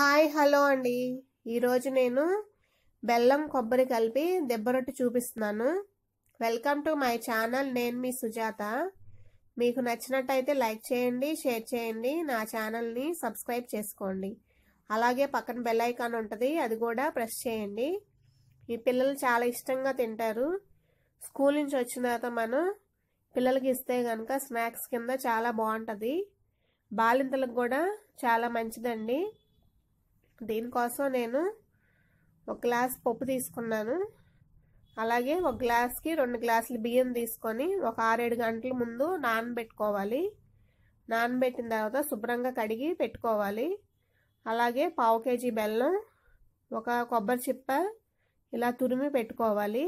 hi hello అండి ఈరోజు నేను బెల్లం కొబ్బరి కలిపి దెబ్బరొట్టి చూపిస్తున్నాను వెల్కమ్ టు మై ఛానల్ నేను మీ సుజాత మీకు నచ్చినట్టయితే లైక్ చేయండి షేర్ చేయండి నా ఛానల్ని సబ్స్క్రైబ్ చేసుకోండి అలాగే పక్కన బెల్ ఐకాన్ ఉంటుంది అది కూడా ప్రెస్ చేయండి ఈ పిల్లలు చాలా ఇష్టంగా తింటారు స్కూల్ నుంచి వచ్చిన తర్వాత మనం పిల్లలకి ఇస్తే కనుక స్నాక్స్ కింద చాలా బాగుంటుంది బాలింతలకు కూడా చాలా మంచిదండి దీనికోసం నేను ఒక గ్లాస్ పప్పు తీసుకున్నాను అలాగే ఒక గ్లాస్కి రెండు గ్లాసులు బియ్యం తీసుకొని ఒక ఆరేడు గంటల ముందు నానబెట్టుకోవాలి నానబెట్టిన తర్వాత శుభ్రంగా కడిగి పెట్టుకోవాలి అలాగే పావు కేజీ బెల్లం ఒక కొబ్బరి చిప్ప ఇలా తురిమి పెట్టుకోవాలి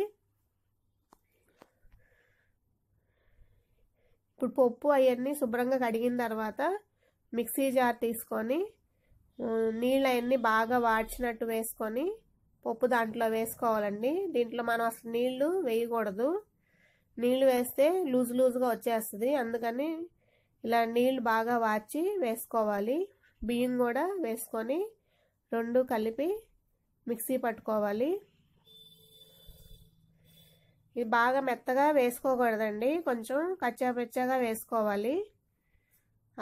ఇప్పుడు పప్పు అవన్నీ శుభ్రంగా కడిగిన తర్వాత మిక్సీ జార్ తీసుకొని నీళ్ళు అవన్నీ బాగా వాడ్చినట్టు వేసుకొని పప్పు దాంట్లో వేసుకోవాలండి దీంట్లో మనం అసలు నీళ్లు వేయకూడదు నీళ్లు వేస్తే లూజ్ లూజ్గా వచ్చేస్తుంది అందుకని ఇలా నీళ్లు బాగా వాచి వేసుకోవాలి బియ్యం కూడా వేసుకొని రెండు కలిపి మిక్సీ పట్టుకోవాలి ఇది బాగా మెత్తగా వేసుకోకూడదండి కొంచెం కచ్చాపెచ్చాగా వేసుకోవాలి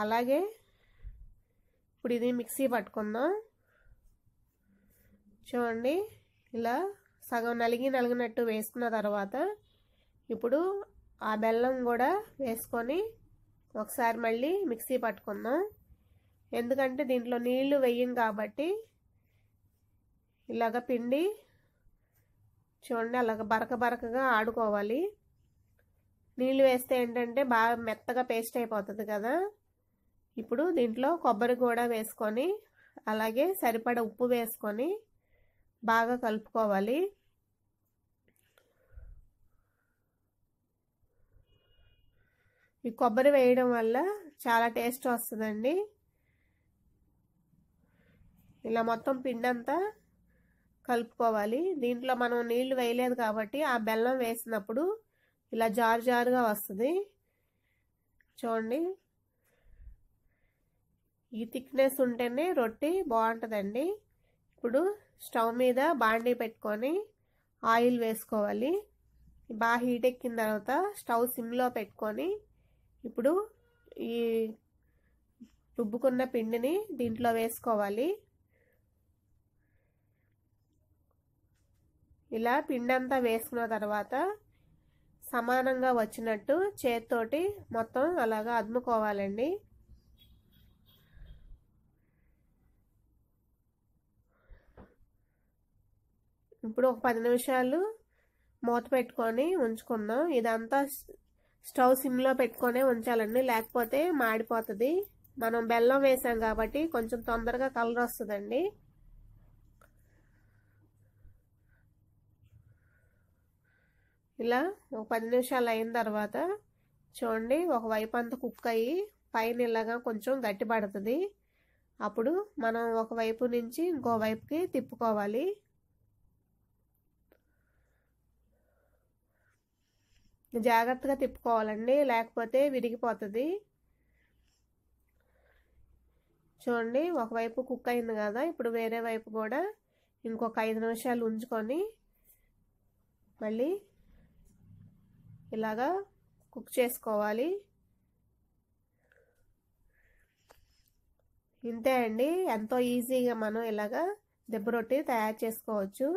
అలాగే ఇప్పుడు ఇది మిక్సీ పట్టుకుందాం చూడండి ఇలా సగం నలిగి నలిగినట్టు వేసుకున్న తర్వాత ఇప్పుడు ఆ బెల్లం కూడా వేసుకొని ఒకసారి మళ్ళీ మిక్సీ పట్టుకుందాం ఎందుకంటే దీంట్లో నీళ్లు వేయం కాబట్టి ఇలాగ పిండి చూడండి అలాగ బరక బరకగా ఆడుకోవాలి నీళ్ళు వేస్తే ఏంటంటే బాగా మెత్తగా పేస్ట్ అయిపోతుంది కదా ఇప్పుడు దీంట్లో కొబ్బరి కూడా వేసుకొని అలాగే సరిపడ ఉప్పు వేసుకొని బాగా కలుపుకోవాలి ఈ కొబ్బరి వేయడం వల్ల చాలా టేస్ట్ వస్తుందండి ఇలా మొత్తం పిండంతా కలుపుకోవాలి దీంట్లో మనం నీళ్లు వేయలేదు కాబట్టి ఆ బెల్లం వేసినప్పుడు ఇలా జారు జారుగా వస్తుంది చూడండి ఈ థిక్నెస్ ఉంటేనే రొట్టె బాగుంటుందండి ఇప్పుడు స్టవ్ మీద బాండీ పెట్టుకొని ఆయిల్ వేసుకోవాలి బాగా హీట్ ఎక్కిన తర్వాత స్టవ్ సిమ్లో పెట్టుకొని ఇప్పుడు ఈ రుబ్బుకున్న పిండిని దీంట్లో వేసుకోవాలి ఇలా పిండి అంతా వేసుకున్న తర్వాత సమానంగా వచ్చినట్టు చేత్తోటి మొత్తం అలాగా అదుముకోవాలండి ఇప్పుడు ఒక పది నిమిషాలు మూత పెట్టుకొని ఉంచుకుందాం ఇదంతా స్టవ్ సిమ్లో పెట్టుకొని ఉంచాలండి లేకపోతే మాడిపోతుంది మనం బెల్లం వేసాం కాబట్టి కొంచెం తొందరగా కలర్ వస్తుందండి ఇలా ఒక పది నిమిషాలు అయిన తర్వాత చూడండి ఒకవైపు అంతా కుక్ అయ్యి పైన ఇలాగా కొంచెం గట్టి పడుతుంది అప్పుడు మనం ఒకవైపు నుంచి ఇంకో వైపుకి తిప్పుకోవాలి జాగ్రత్తగా తిప్పుకోవాలండి లేకపోతే విరిగిపోతుంది చూడండి ఒకవైపు కుక్ అయింది కదా ఇప్పుడు వేరే వైపు కూడా ఇంకొక ఐదు నిమిషాలు ఉంచుకొని మళ్ళీ ఇలాగా కుక్ చేసుకోవాలి ఇంతే అండి ఎంతో ఈజీగా మనం ఇలాగా దెబ్బ రొట్టి తయారు చేసుకోవచ్చు